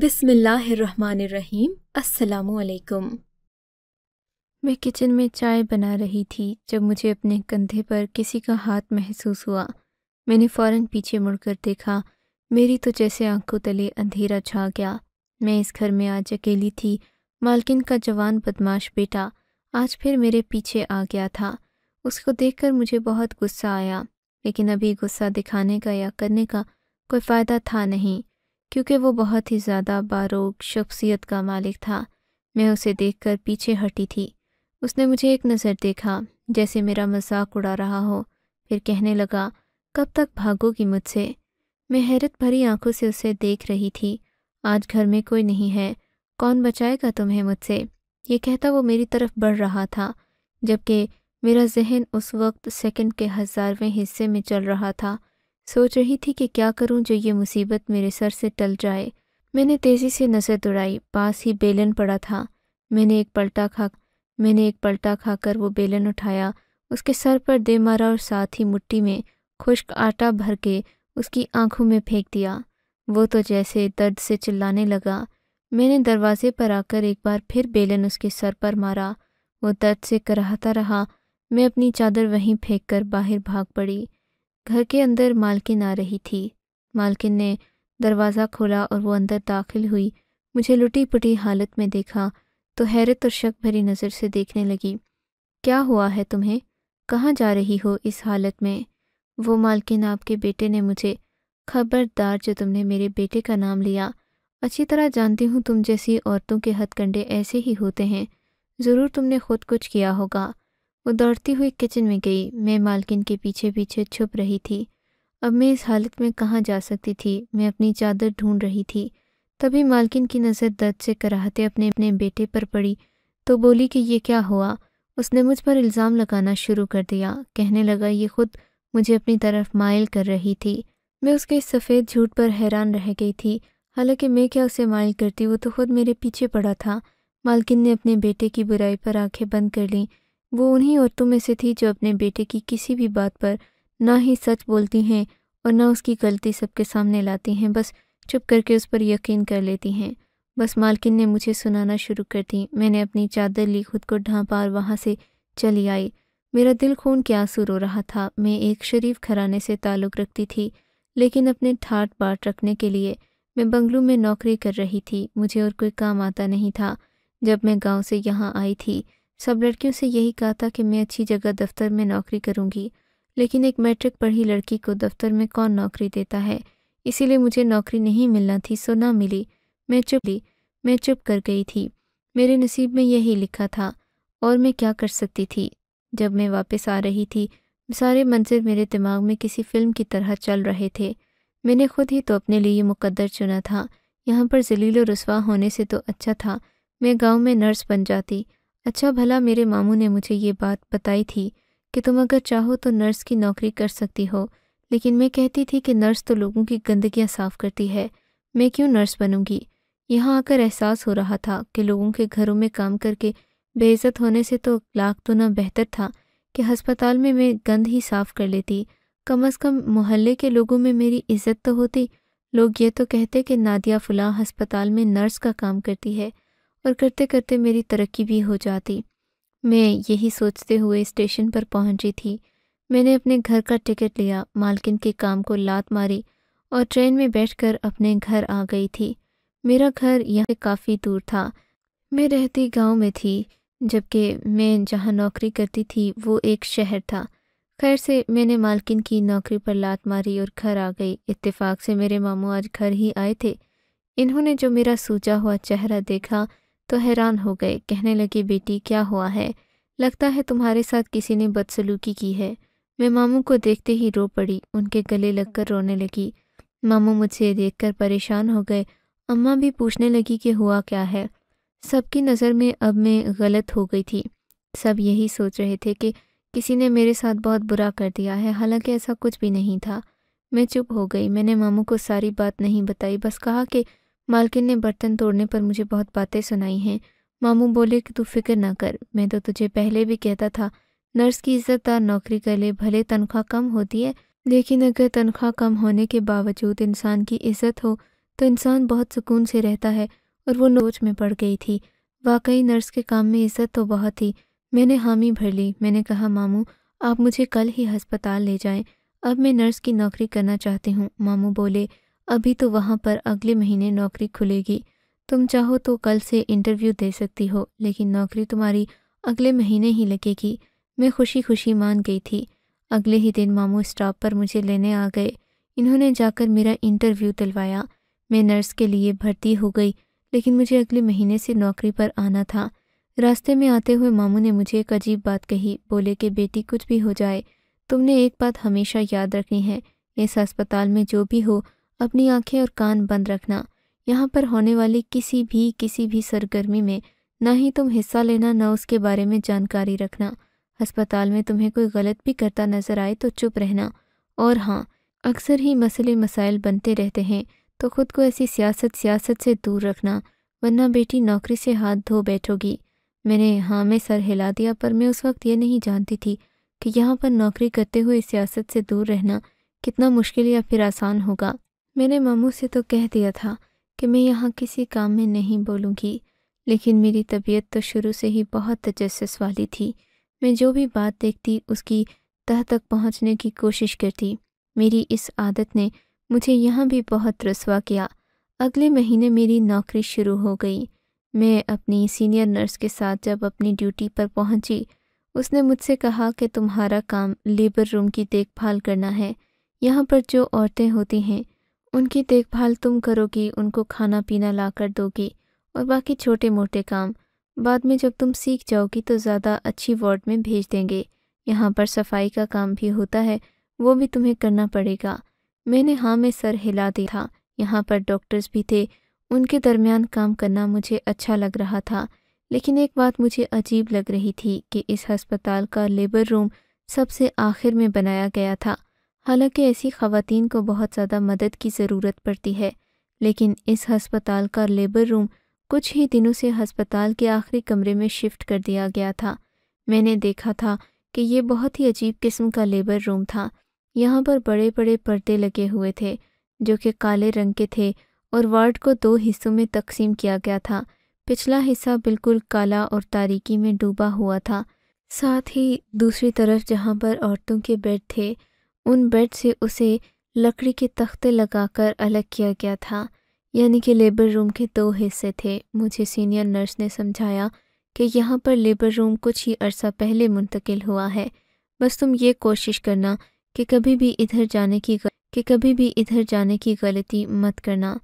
बिसमीम अस्सलाम मैं किचन में चाय बना रही थी जब मुझे अपने कंधे पर किसी का हाथ महसूस हुआ मैंने फ़ौरन पीछे मुड़कर देखा मेरी तो जैसे आंखों तले अंधेरा छा गया मैं इस घर में आज अकेली थी मालकिन का जवान बदमाश बेटा आज फिर मेरे पीछे आ गया था उसको देखकर मुझे बहुत गुस्सा आया लेकिन अभी गुस्सा दिखाने का या करने का कोई फ़ायदा था नहीं क्योंकि वो बहुत ही ज़्यादा बारोक शख्सियत का मालिक था मैं उसे देखकर पीछे हटी थी उसने मुझे एक नज़र देखा जैसे मेरा मजाक उड़ा रहा हो फिर कहने लगा कब तक भागोगी मुझसे मैं हैरत भरी आंखों से उसे देख रही थी आज घर में कोई नहीं है कौन बचाएगा तुम्हें मुझसे ये कहता वो मेरी तरफ बढ़ रहा था जबकि मेरा जहन उस वक्त सेकंड के हज़ारवें हिस्से में चल रहा था सोच रही थी कि क्या करूं जो ये मुसीबत मेरे सर से टल जाए मैंने तेज़ी से नज़र दौड़ाई पास ही बेलन पड़ा था मैंने एक पलटा खा मैंने एक पलटा खाकर वो बेलन उठाया उसके सर पर दे मारा और साथ ही मुट्ठी में खुश्क आटा भर के उसकी आंखों में फेंक दिया वो तो जैसे दर्द से चिल्लाने लगा मैंने दरवाजे पर आकर एक बार फिर बेलन उसके सर पर मारा वो दर्द से कराहता रहा मैं अपनी चादर वहीं फेंक कर बाहर भाग पड़ी घर के अंदर मालकिन आ रही थी मालकिन ने दरवाज़ा खोला और वो अंदर दाखिल हुई मुझे लुटी पुटी हालत में देखा तो हैरत और शक भरी नज़र से देखने लगी क्या हुआ है तुम्हें कहाँ जा रही हो इस हालत में वो मालकिन आपके बेटे ने मुझे खबरदार जो तुमने मेरे बेटे का नाम लिया अच्छी तरह जानती हूँ तुम जैसी औरतों के हथकंडे ऐसे ही होते हैं ज़रूर तुमने खुद कुछ किया होगा वो दौड़ती हुई किचन में गई मैं मालकिन के पीछे पीछे छुप रही थी अब मैं इस हालत में कहाँ जा सकती थी मैं अपनी चादर ढूंढ रही थी तभी मालकिन की नज़र दर्द से कराहते अपने अपने बेटे पर पड़ी तो बोली कि ये क्या हुआ उसने मुझ पर इल्ज़ाम लगाना शुरू कर दिया कहने लगा ये खुद मुझे अपनी तरफ मायल कर रही थी मैं उसके इस सफ़ेद झूठ पर हैरान रह गई थी हालांकि मैं क्या उसे मायल करती वो तो खुद मेरे पीछे पड़ा था मालकिन ने अपने बेटे की बुराई पर आंखें बंद कर लीं वो उन्हीं औरतों में से थी जो अपने बेटे की किसी भी बात पर ना ही सच बोलती हैं और ना उसकी गलती सबके सामने लाती हैं बस चुप करके उस पर यकीन कर लेती हैं बस मालकिन ने मुझे सुनाना शुरू कर दी मैंने अपनी चादर ली खुद को ढांपा और वहाँ से चली आई मेरा दिल खून के आंसू रो रहा था मैं एक शरीफ घराने से ताल्लुक़ रखती थी लेकिन अपने ठाट बाट रखने के लिए मैं बंगलू में नौकरी कर रही थी मुझे और कोई काम आता नहीं था जब मैं गांव से यहाँ आई थी सब लड़कियों से यही कहा था कि मैं अच्छी जगह दफ्तर में नौकरी करूंगी लेकिन एक मैट्रिक पढ़ी लड़की को दफ्तर में कौन नौकरी देता है इसीलिए मुझे नौकरी नहीं मिलना थी सो ना मिली मैं चुप ली मैं चुप कर गई थी मेरे नसीब में यही लिखा था और मैं क्या कर सकती थी जब मैं वापस आ रही थी सारे मंजिल मेरे दिमाग में किसी फिल्म की तरह चल रहे थे मैंने खुद ही तो अपने लिए मुकद्दर चुना था यहाँ पर जलील रसवा होने से तो अच्छा था मैं गांव में नर्स बन जाती अच्छा भला मेरे मामू ने मुझे ये बात बताई थी कि तुम अगर चाहो तो नर्स की नौकरी कर सकती हो लेकिन मैं कहती थी कि नर्स तो लोगों की गंदगियाँ साफ़ करती है मैं क्यों नर्स बनूंगी यहाँ आकर एहसास हो रहा था कि लोगों के घरों में काम करके बेइज्जत होने से तो लाख तो ना बेहतर था कि हस्पताल में मैं गंद ही साफ़ कर लेती कम अज़ कम मोहल्ले के लोगों में मेरी इज्जत तो होती लोग ये तो कहते कि नादिया फुला हस्पताल में नर्स का काम करती है और करते करते मेरी तरक्की भी हो जाती मैं यही सोचते हुए स्टेशन पर पहुंची थी मैंने अपने घर का टिकट लिया मालकिन के काम को लात मारी और ट्रेन में बैठकर अपने घर आ गई थी मेरा घर यहाँ से काफ़ी दूर था मैं रहती गांव में थी जबकि मैं जहाँ नौकरी करती थी वो एक शहर था खैर से मैंने मालकिन की नौकरी पर लात मारी और घर आ गई इत्तेफाक से मेरे मामू आज घर ही आए थे इन्होंने जो मेरा सूजा हुआ चेहरा देखा तो हैरान हो गए कहने लगे बेटी क्या हुआ है लगता है तुम्हारे साथ किसी ने बदसलूकी की है मैं मामू को देखते ही रो पड़ी उनके गले लगकर रोने लगी मामू मुझे देखकर परेशान हो गए अम्मा भी पूछने लगी कि हुआ क्या है सबकी नज़र में अब मैं गलत हो गई थी सब यही सोच रहे थे कि किसी ने मेरे साथ बहुत बुरा कर दिया है हालांकि ऐसा कुछ भी नहीं था मैं चुप हो गई मैंने मामू को सारी बात नहीं बताई बस कहा कि मालकिन ने बर्तन तोड़ने पर मुझे बहुत बातें सुनाई हैं मामू बोले कि तू फिक्र ना कर मैं तो तुझे पहले भी कहता था नर्स की इज्जतदार नौकरी कर ले भले तनख्वाह कम होती है लेकिन अगर तनख्वाह कम होने के बावजूद इंसान की इज्जत हो तो इंसान बहुत सुकून से रहता है और वो नोच में पड़ गई थी वाकई नर्स के काम में इज्जत तो बहुत थी मैंने हामी भर ली मैंने कहा मामू आप मुझे कल ही अस्पताल ले जाएं अब मैं नर्स की नौकरी करना चाहती हूँ मामू बोले अभी तो वहाँ पर अगले महीने नौकरी खुलेगी तुम चाहो तो कल से इंटरव्यू दे सकती हो लेकिन नौकरी तुम्हारी अगले महीने ही लगेगी मैं खुशी खुशी मान गई थी अगले ही दिन मामू स्टॉप पर मुझे लेने आ गए इन्होंने जाकर मेरा इंटरव्यू दिलवाया मैं नर्स के लिए भर्ती हो गई लेकिन मुझे अगले महीने से नौकरी पर आना था रास्ते में आते हुए मामू ने मुझे एक अजीब बात कही बोले कि बेटी कुछ भी हो जाए तुमने एक बात हमेशा याद रखनी है इस अस्पताल में जो भी हो अपनी आंखें और कान बंद रखना यहाँ पर होने वाली किसी भी किसी भी सरगर्मी में ना ही तुम हिस्सा लेना ना उसके बारे में जानकारी रखना अस्पताल में तुम्हें कोई गलत भी करता नजर आए तो चुप रहना और हाँ अक्सर ही मसले मसाइल बनते रहते हैं तो खुद को ऐसी सियासत सियासत से दूर रखना वरना बेटी नौकरी से हाथ धो बैठोगी मैंने हाँ में सर हिला दिया पर मैं उस वक्त ये नहीं जानती थी कि यहाँ पर नौकरी करते हुए सियासत से दूर रहना कितना मुश्किल या फिर आसान होगा मैंने मामू से तो कह दिया था कि मैं यहाँ किसी काम में नहीं बोलूँगी लेकिन मेरी तबीयत तो शुरू से ही बहुत तजस्स वाली थी मैं जो भी बात देखती उसकी तह तक पहुँचने की कोशिश करती मेरी इस आदत ने मुझे यहाँ भी बहुत रसवा किया अगले महीने मेरी नौकरी शुरू हो गई मैं अपनी सीनियर नर्स के साथ जब अपनी ड्यूटी पर पहुंची उसने मुझसे कहा कि तुम्हारा काम लेबर रूम की देखभाल करना है यहाँ पर जो औरतें होती हैं उनकी देखभाल तुम करोगी उनको खाना पीना ला कर दोगी और बाकी छोटे मोटे काम बाद में जब तुम सीख जाओगी तो ज़्यादा अच्छी वार्ड में भेज देंगे यहाँ पर सफाई का काम भी होता है वो भी तुम्हें करना पड़ेगा मैंने हाँ में सर हिला दिया था यहाँ पर डॉक्टर्स भी थे उनके दरमियान काम करना मुझे अच्छा लग रहा था लेकिन एक बात मुझे अजीब लग रही थी कि इस अस्पताल का लेबर रूम सबसे आखिर में बनाया गया था हालांकि ऐसी खातन को बहुत ज़्यादा मदद की ज़रूरत पड़ती है लेकिन इस हस्पताल का लेबर रूम कुछ ही दिनों से हस्पताल के आखिरी कमरे में शिफ्ट कर दिया गया था मैंने देखा था कि यह बहुत ही अजीब किस्म का लेबर रूम था यहाँ पर बड़े बड़े पर्दे लगे हुए थे जो कि काले रंग के थे और वार्ड को दो हिस्सों में तकसीम किया गया था पिछला हिस्सा बिल्कुल काला और तारीकी में डूबा हुआ था साथ ही दूसरी तरफ जहाँ पर औरतों के बेड थे उन बेड से उसे लकड़ी के तख्ते लगाकर अलग किया गया था यानी कि लेबर रूम के दो हिस्से थे मुझे सीनियर नर्स ने समझाया कि यहाँ पर लेबर रूम कुछ ही अरसा पहले मुंतकिल हुआ है बस तुम ये कोशिश करना कि कभी भी इधर जाने की कि कभी भी इधर जाने की गलती मत करना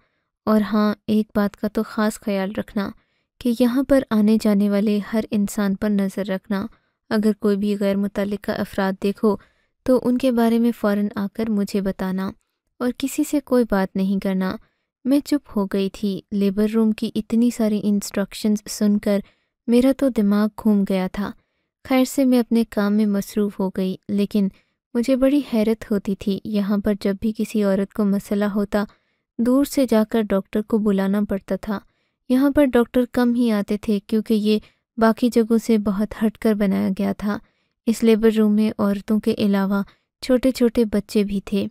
और हाँ एक बात का तो ख़ास ख्याल रखना कि यहाँ पर आने जाने वाले हर इंसान पर नज़र रखना अगर कोई भी गैर मुतल अफराद देखो तो उनके बारे में फ़ौर आकर मुझे बताना और किसी से कोई बात नहीं करना मैं चुप हो गई थी लेबर रूम की इतनी सारी इंस्ट्रक्शंस सुनकर मेरा तो दिमाग घूम गया था खैर से मैं अपने काम में मसरूफ़ हो गई लेकिन मुझे बड़ी हैरत होती थी यहाँ पर जब भी किसी औरत को मसला होता दूर से जाकर डॉक्टर को बुलाना पड़ता था यहाँ पर डॉक्टर कम ही आते थे क्योंकि ये बाकी जगहों से बहुत हटकर बनाया गया था इस लेबर रूम में औरतों के अलावा छोटे छोटे बच्चे भी थे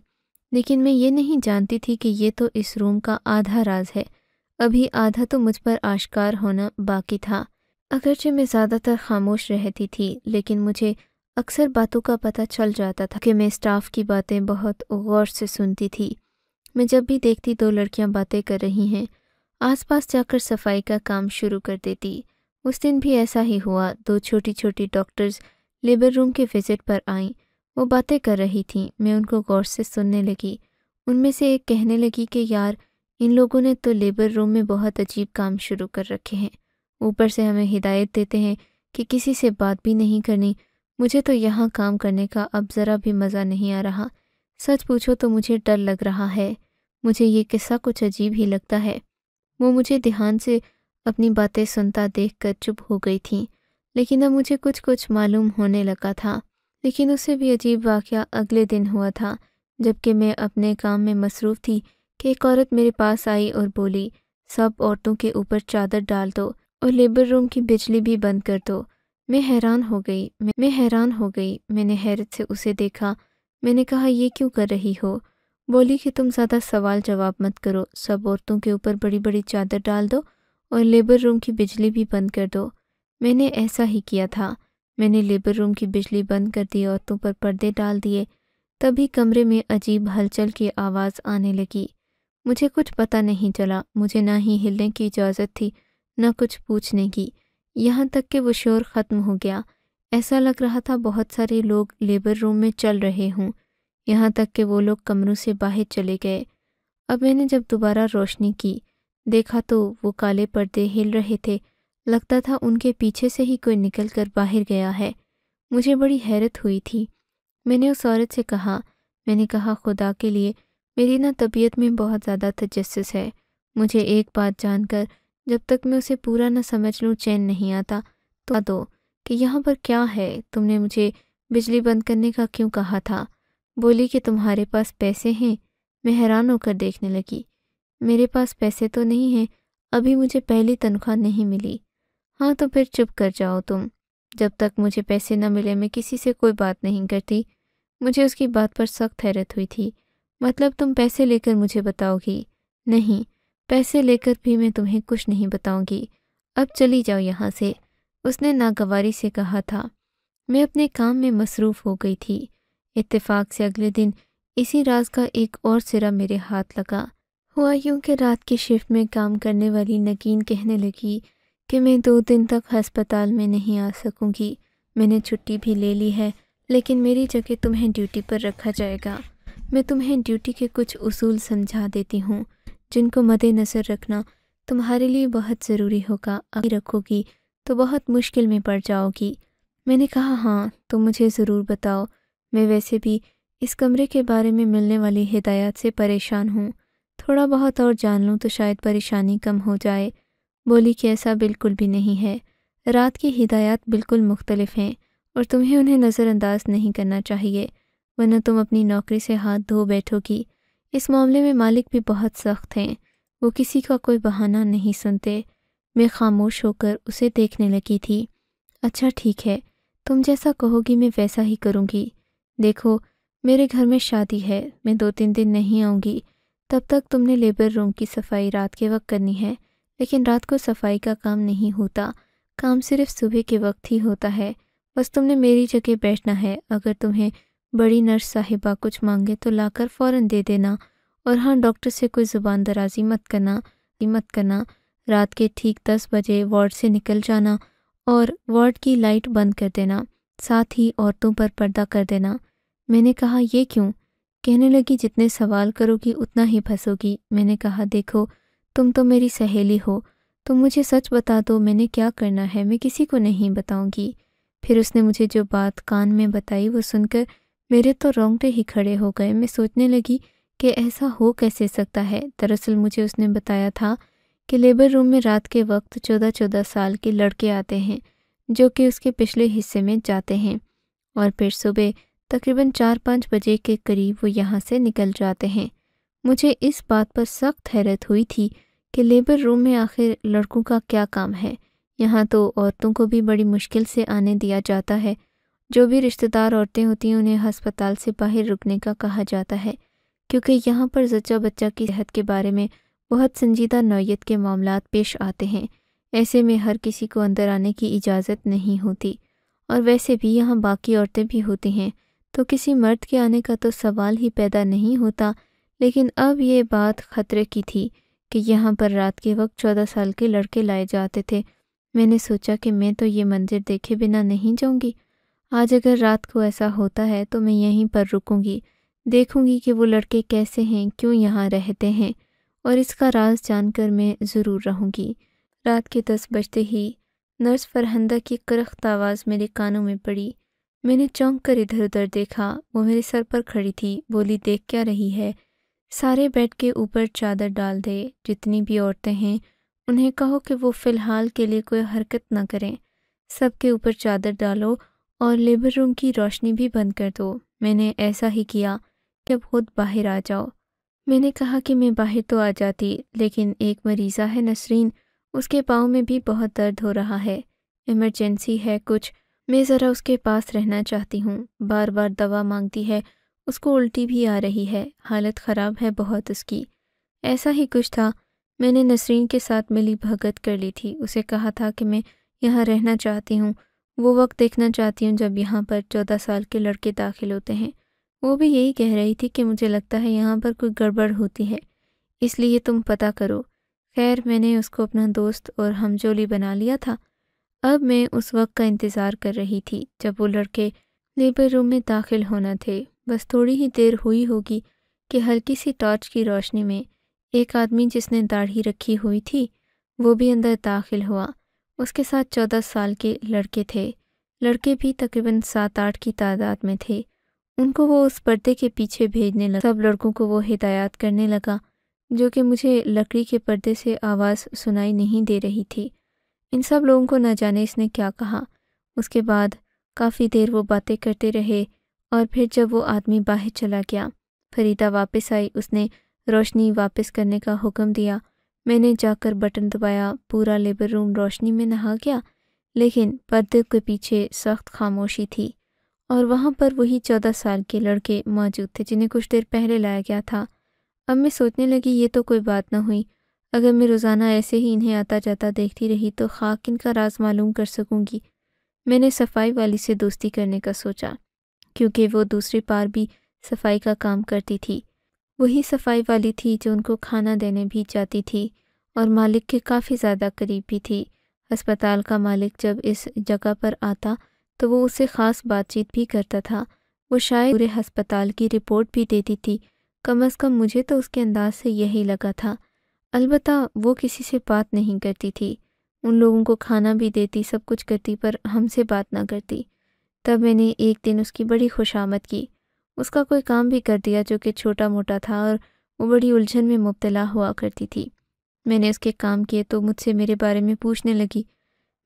लेकिन मैं ये नहीं जानती थी कि ये तो इस रूम का आधा राज है अभी आधा तो मुझ पर आश्कार होना बाकी था अगरचे मैं ज़्यादातर खामोश रहती थी लेकिन मुझे अक्सर बातों का पता चल जाता था कि मैं स्टाफ की बातें बहुत गौर से सुनती थी मैं जब भी देखती दो लड़कियां बातें कर रही हैं आसपास जाकर सफाई का काम शुरू कर देती उस दिन भी ऐसा ही हुआ दो छोटी छोटी डॉक्टर्स लेबर रूम के विजिट पर आईं वो बातें कर रही थीं मैं उनको गौर से सुनने लगी उनमें से एक कहने लगी कि यार इन लोगों ने तो लेबर रूम में बहुत अजीब काम शुरू कर रखे हैं ऊपर से हमें हिदायत देते हैं कि किसी से बात भी नहीं करनी मुझे तो यहाँ काम करने का अब ज़रा भी मज़ा नहीं आ रहा सच पूछो तो मुझे डर लग रहा है मुझे ये किस्सा कुछ अजीब ही लगता है वो मुझे ध्यान से अपनी बातें सुनता देख कर चुप हो गई थी लेकिन अब मुझे कुछ कुछ मालूम होने लगा था लेकिन उससे भी अजीब वाक़ अगले दिन हुआ था जबकि मैं अपने काम में मसरूफ़ थी कि एक औरत मेरे पास आई और बोली सब औरतों के ऊपर चादर डाल दो और लेबर रूम की बिजली भी बंद कर दो मैं हैरान हो गई मैं, मैं हैरान हो गई मैंने हैरत से उसे देखा मैंने कहा ये क्यों कर रही हो बोली कि तुम ज़्यादा सवाल जवाब मत करो सब औरतों के ऊपर बड़ी बड़ी चादर डाल दो और लेबर रूम की बिजली भी बंद कर दो मैंने ऐसा ही किया था मैंने लेबर रूम की बिजली बंद कर दी औरतों पर पर्दे डाल दिए तभी कमरे में अजीब हलचल की आवाज़ आने लगी मुझे कुछ पता नहीं चला मुझे ना ही हिलने की इजाज़त थी ना कुछ पूछने की यहाँ तक कि वो शोर ख़त्म हो गया ऐसा लग रहा था बहुत सारे लोग लेबर रूम में चल रहे हों यहाँ तक कि वो लोग कमरों से बाहर चले गए अब मैंने जब दोबारा रोशनी की देखा तो वो काले पर्दे हिल रहे थे लगता था उनके पीछे से ही कोई निकल कर बाहर गया है मुझे बड़ी हैरत हुई थी मैंने उस औरत से कहा मैंने कहा खुदा के लिए मेरी ना तबीयत में बहुत ज़्यादा तजस्स है मुझे एक बात जानकर जब तक मैं उसे पूरा ना समझ लूँ चैन नहीं आता तो दो कि यहाँ पर क्या है तुमने मुझे बिजली बंद करने का क्यों कहा था बोली कि तुम्हारे पास पैसे हैं मैं हैरान होकर देखने लगी मेरे पास पैसे तो नहीं हैं अभी मुझे पहली तनख्वाह नहीं मिली हाँ तो फिर चुप कर जाओ तुम जब तक मुझे पैसे न मिले मैं किसी से कोई बात नहीं करती मुझे उसकी बात पर सख्त हैरत हुई थी मतलब तुम पैसे लेकर मुझे बताओगी नहीं पैसे लेकर भी मैं तुम्हें कुछ नहीं बताऊंगी अब चली जाओ यहाँ से उसने नागवारी से कहा था मैं अपने काम में मसरूफ़ हो गई थी इत्तेफाक से अगले दिन इसी राज का एक और सिरा मेरे हाथ लगा हुआ यूं कि रात की शिफ्ट में काम करने वाली नकीन कहने लगी कि मैं दो दिन तक अस्पताल में नहीं आ सकूंगी मैंने छुट्टी भी ले ली है लेकिन मेरी जगह तुम्हें ड्यूटी पर रखा जाएगा मैं तुम्हें ड्यूटी के कुछ उसूल समझा देती हूँ जिनको मद्देनज़र रखना तुम्हारे लिए बहुत ज़रूरी होगा अगर रखोगी तो बहुत मुश्किल में पड़ जाओगी मैंने कहा हाँ तो मुझे ज़रूर बताओ मैं वैसे भी इस कमरे के बारे में मिलने वाली हिदायत से परेशान हूँ थोड़ा बहुत और जान लूँ तो शायद परेशानी कम हो जाए बोली कि ऐसा बिल्कुल भी नहीं है रात की हिदायत बिल्कुल मुख्तलिफ हैं और तुम्हें उन्हें नज़रअंदाज नहीं करना चाहिए वरना तुम अपनी नौकरी से हाथ धो बैठोगी इस मामले में मालिक भी बहुत सख्त हैं वो किसी का कोई बहाना नहीं सुनते मैं खामोश होकर उसे देखने लगी थी अच्छा ठीक है तुम जैसा कहोगी मैं वैसा ही करूँगी देखो मेरे घर में शादी है मैं दो तीन दिन नहीं आऊँगी तब तक तुमने लेबर रूम की सफाई रात के वक्त करनी है लेकिन रात को सफाई का काम नहीं होता काम सिर्फ सुबह के वक्त ही होता है बस तुमने मेरी जगह बैठना है अगर तुम्हें बड़ी नर्स साहिबा कुछ मांगे तो लाकर फ़ौर दे देना और हाँ डॉक्टर से कोई ज़ुबान दराजी मत करना मत करना रात के ठीक दस बजे वार्ड से निकल जाना और वार्ड की लाइट बंद कर देना साथ ही औरतों पर पर्दा कर देना मैंने कहा यह क्यों कहने लगी जितने सवाल करोगी उतना ही फंसोगी मैंने कहा देखो तुम तो मेरी सहेली हो तो मुझे सच बता दो मैंने क्या करना है मैं किसी को नहीं बताऊंगी फिर उसने मुझे जो बात कान में बताई वो सुनकर मेरे तो रोंगटे ही खड़े हो गए मैं सोचने लगी कि ऐसा हो कैसे सकता है दरअसल मुझे उसने बताया था कि लेबर रूम में रात के वक्त चौदह चौदह साल के लड़के आते हैं जो कि उसके पिछले हिस्से में जाते हैं और फिर सुबह तकरीबन चार पाँच बजे के करीब वो यहाँ से निकल जाते हैं मुझे इस बात पर सख्त हैरत हुई थी कि लेबर रूम में आखिर लड़कों का क्या काम है यहाँ तो औरतों को भी बड़ी मुश्किल से आने दिया जाता है जो भी रिश्तेदार औरतें होती हैं उन्हें हस्पताल से बाहर रुकने का कहा जाता है क्योंकि यहाँ पर जच्चा बच्चा की सेहत के बारे में बहुत संजीदा नौीयत के मामला पेश आते हैं ऐसे में हर किसी को अंदर आने की इजाज़त नहीं होती और वैसे भी यहाँ बाकी औरतें भी होती हैं तो किसी मर्द के आने का तो सवाल ही पैदा नहीं होता लेकिन अब ये बात खतरे की थी कि यहाँ पर रात के वक्त चौदह साल के लड़के लाए जाते थे मैंने सोचा कि मैं तो ये मंदिर देखे बिना नहीं जाऊँगी आज अगर रात को ऐसा होता है तो मैं यहीं पर रुकूंगी देखूंगी कि वो लड़के कैसे हैं क्यों यहाँ रहते हैं और इसका राज जानकर मैं ज़रूर रहूंगी रात के दस बजते ही नर्स फरहंदा की करख्त आवाज़ मेरे कानों में पड़ी मैंने चौंक कर इधर उधर देखा वो मेरे सर पर खड़ी थी बोली देख क्या रही है सारे बेड के ऊपर चादर डाल दे जितनी भी औरतें हैं उन्हें कहो कि वो फ़िलहाल के लिए कोई हरकत ना करें सबके ऊपर चादर डालो और लेबर रूम की रोशनी भी बंद कर दो मैंने ऐसा ही किया कि खुद बाहर आ जाओ मैंने कहा कि मैं बाहर तो आ जाती लेकिन एक मरीज़ा है नसरीन उसके पाँव में भी बहुत दर्द हो रहा है इमरजेंसी है कुछ मैं ज़रा उसके पास रहना चाहती हूँ बार बार दवा मांगती है उसको उल्टी भी आ रही है हालत ख़राब है बहुत उसकी ऐसा ही कुछ था मैंने नसरीन के साथ मिली भगत कर ली थी उसे कहा था कि मैं यहाँ रहना चाहती हूँ वो वक्त देखना चाहती हूँ जब यहाँ पर चौदह साल के लड़के दाखिल होते हैं वो भी यही कह रही थी कि मुझे लगता है यहाँ पर कोई गड़बड़ होती है इसलिए तुम पता करो खैर मैंने उसको अपना दोस्त और हमजोली बना लिया था अब मैं उस वक्त का इंतज़ार कर रही थी जब वो लड़के लेबर रूम में दाखिल होना थे बस थोड़ी ही देर हुई होगी कि हल्की सी टॉर्च की रोशनी में एक आदमी जिसने दाढ़ी रखी हुई थी वो भी अंदर दाखिल हुआ उसके साथ चौदह साल के लड़के थे लड़के भी तकरीबन सात आठ की तादाद में थे उनको वो उस पर्दे के पीछे भेजने लगा सब लड़कों को वो हिदायत करने लगा जो कि मुझे लकड़ी के पर्दे से आवाज़ सुनाई नहीं दे रही थी इन सब लोगों को न जाने इसने क्या कहा उसके बाद काफ़ी देर वो बातें करते रहे और फिर जब वो आदमी बाहर चला गया फरीदा वापस आई उसने रोशनी वापस करने का हुक्म दिया मैंने जाकर बटन दबाया पूरा लेबर रूम रोशनी में नहा गया लेकिन पर्दे के पीछे सख्त खामोशी थी और वहाँ पर वही चौदह साल के लड़के मौजूद थे जिन्हें कुछ देर पहले लाया गया था अब मैं सोचने लगी ये तो कोई बात ना हुई अगर मैं रोज़ाना ऐसे ही इन्हें आता जाता देखती रही तो खाक इनका राज मालूम कर सकूँगी मैंने सफाई वाली से दोस्ती करने का सोचा क्योंकि वो दूसरे पार भी सफाई का काम करती थी वही सफाई वाली थी जो उनको खाना देने भी जाती थी और मालिक के काफ़ी ज़्यादा करीब भी थी अस्पताल का मालिक जब इस जगह पर आता तो वो उससे ख़ास बातचीत भी करता था वो शायद पूरे हस्पताल की रिपोर्ट भी देती थी कम अज़ कम मुझे तो उसके अंदाज से यही लगा था अलबत् वो किसी से बात नहीं करती थी उन लोगों को खाना भी देती सब कुछ करती पर हमसे बात ना करती तब मैंने एक दिन उसकी बड़ी खुशामद की उसका कोई काम भी कर दिया जो कि छोटा मोटा था और वो बड़ी उलझन में मुबतला हुआ करती थी मैंने उसके काम किए तो मुझसे मेरे बारे में पूछने लगी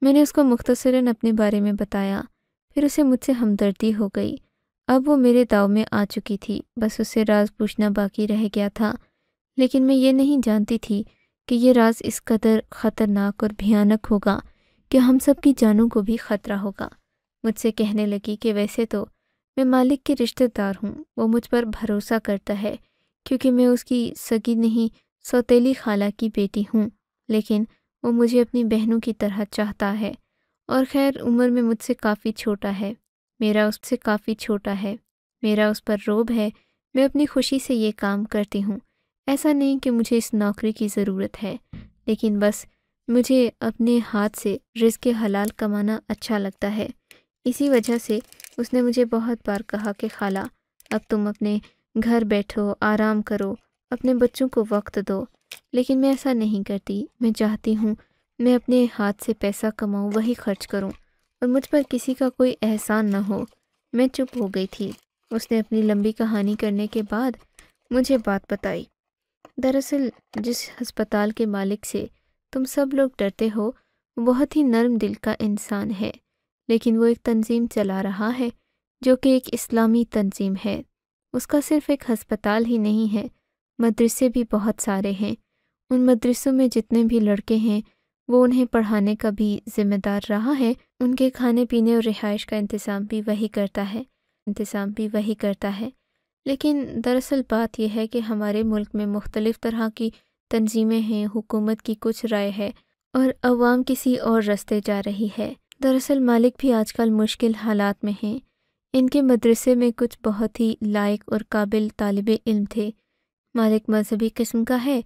मैंने उसको मुख्तसरा अपने बारे में बताया फिर उसे मुझसे हमदर्दी हो गई अब वो मेरे दाव में आ चुकी थी बस उससे राज पूछना बाकी रह गया था लेकिन मैं ये नहीं जानती थी कि यह राज इस कदर ख़तरनाक और भयानक होगा कि हम सब की जानों को भी ख़तरा होगा मुझसे कहने लगी कि वैसे तो मैं मालिक के रिश्तेदार हूँ वो मुझ पर भरोसा करता है क्योंकि मैं उसकी सगी नहीं सौतेली खाला की बेटी हूँ लेकिन वो मुझे अपनी बहनों की तरह चाहता है और खैर उम्र में मुझसे काफ़ी छोटा है मेरा उससे काफ़ी छोटा है मेरा उस पर रोब है मैं अपनी खुशी से ये काम करती हूँ ऐसा नहीं कि मुझे इस नौकरी की ज़रूरत है लेकिन बस मुझे अपने हाथ से रिज हलाल कमाना अच्छा लगता है इसी वजह से उसने मुझे बहुत बार कहा कि खाला अब तुम अपने घर बैठो आराम करो अपने बच्चों को वक्त दो लेकिन मैं ऐसा नहीं करती मैं चाहती हूँ मैं अपने हाथ से पैसा कमाऊँ वही खर्च करूँ और मुझ पर किसी का कोई एहसान ना हो मैं चुप हो गई थी उसने अपनी लंबी कहानी करने के बाद मुझे बात बताई दरअसल जिस हस्पताल के मालिक से तुम सब लोग डरते हो बहुत ही नर्म दिल का इंसान है लेकिन वो एक तंजीम चला रहा है जो कि एक इस्लामी तंजीम है उसका सिर्फ एक हस्पताल ही नहीं है मदरसे भी बहुत सारे हैं उन मदरसों में जितने भी लड़के हैं वो उन्हें पढ़ाने का भी जिम्मेदार रहा है उनके खाने पीने और रिहाइश का इंतज़ाम भी वही करता है इंतज़ाम भी वही करता है लेकिन दरअसल बात यह है कि हमारे मुल्क में मुख्तलिफ़ तरह की तंजीमें हैं हुकूमत की कुछ राय है और अवाम किसी और रस्ते जा रही है दरअसल मालिक भी आजकल मुश्किल हालात में हैं इनके मदरसे में कुछ बहुत ही लायक और काबिल तालब इल्म थे मालिक मजहबी किस्म का है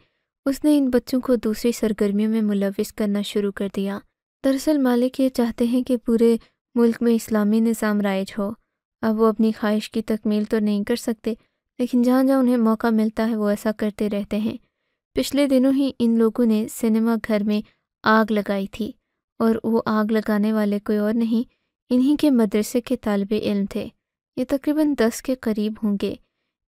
उसने इन बच्चों को दूसरी सरगर्मियों में मुलविस करना शुरू कर दिया दरअसल मालिक ये चाहते हैं कि पूरे मुल्क में इस्लामी निज़ाम राइज हो अब वो अपनी ख्वाहिश की तकमील तो नहीं कर सकते लेकिन जहाँ जहाँ उन्हें मौका मिलता है वो ऐसा करते रहते हैं पिछले दिनों ही इन लोगों ने सिनेमा घर में आग लगाई थी और वो आग लगाने वाले कोई और नहीं इन्हीं के मदरसे के तलब इल्म थे ये तकरीबन दस के करीब होंगे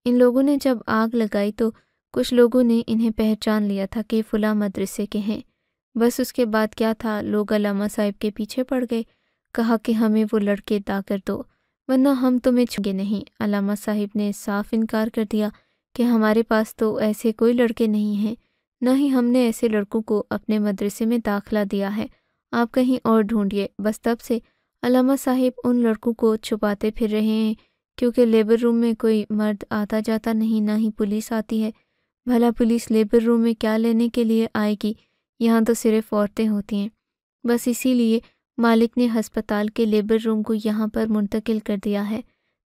इन लोगों ने जब आग लगाई तो कुछ लोगों ने इन्हें पहचान लिया था कि फुला मदरसे के हैं बस उसके बाद क्या था लोग अलामा साहिब के पीछे पड़ गए कहा कि हमें वो लड़के दा कर दो वरना हम तुम्हें छूंगे नहीं अलामा साहिब ने साफ इनकार कर दिया कि हमारे पास तो ऐसे कोई लड़के नहीं हैं ना ही हमने ऐसे लड़कों को अपने मदरसे में दाखिला दिया है आप कहीं और ढूंढिए बस तब से अलामा साहिब उन लड़कों को छुपाते फिर रहे हैं क्योंकि लेबर रूम में कोई मर्द आता जाता नहीं ना ही पुलिस आती है भला पुलिस लेबर रूम में क्या लेने के लिए आएगी यहाँ तो सिर्फ औरतें होती हैं बस इसीलिए मालिक ने हस्पताल के लेबर रूम को यहाँ पर मुंतकिल कर दिया है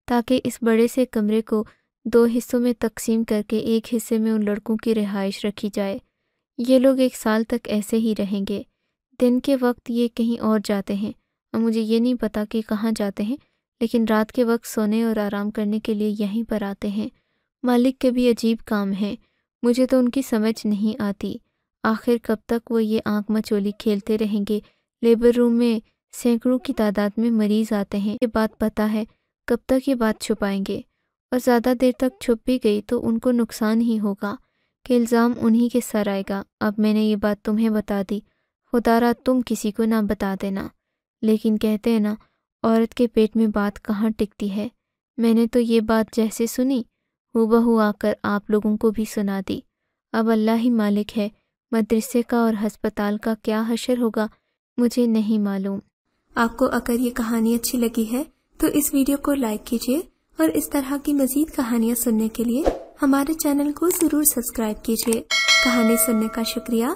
ताकि इस बड़े से कमरे को दो हिस्सों में तकसीम करके एक हिस्से में उन लड़कों की रिहाइश रखी जाए ये लोग एक साल तक ऐसे ही रहेंगे दिन के वक्त ये कहीं और जाते हैं और मुझे ये नहीं पता कि कहाँ जाते हैं लेकिन रात के वक्त सोने और आराम करने के लिए यहीं पर आते हैं मालिक के भी अजीब काम हैं मुझे तो उनकी समझ नहीं आती आखिर कब तक वो ये आँख मचोली खेलते रहेंगे लेबर रूम में सैकड़ों की तादाद में मरीज आते हैं ये बात पता है कब तक ये बात छुपाएंगे और ज़्यादा देर तक छुप भी गई तो उनको नुकसान ही होगा कि इल्ज़ाम उन्हीं के सर आएगा अब मैंने ये बात तुम्हें बता दी खुदारा तुम किसी को ना बता देना लेकिन कहते हैं ना औरत के पेट में बात कहाँ टिकती है मैंने तो ये बात जैसे सुनी हूबहू आकर आप लोगों को भी सुना दी अब अल्लाह ही मालिक है मदरसे का और हस्पताल का क्या हशर होगा मुझे नहीं मालूम आपको अगर ये कहानी अच्छी लगी है तो इस वीडियो को लाइक कीजिए और इस तरह की मजीद कहानियाँ सुनने के लिए हमारे चैनल को जरूर सब्सक्राइब कीजिए कहानी सुनने का शुक्रिया